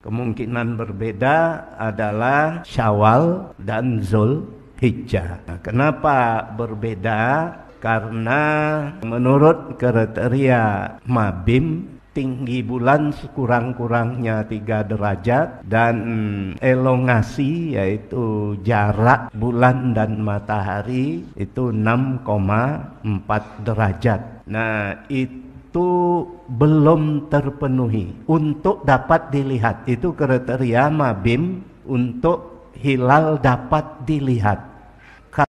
Kemungkinan berbeda adalah Syawal dan Zulhijjah. Nah, kenapa berbeda? Karena menurut kriteria Mabim tinggi bulan sekurang-kurangnya tiga derajat dan elongasi yaitu jarak bulan dan matahari itu 6,4 derajat. Nah, itu itu belum terpenuhi untuk dapat dilihat itu kriteria mabim untuk hilal dapat dilihat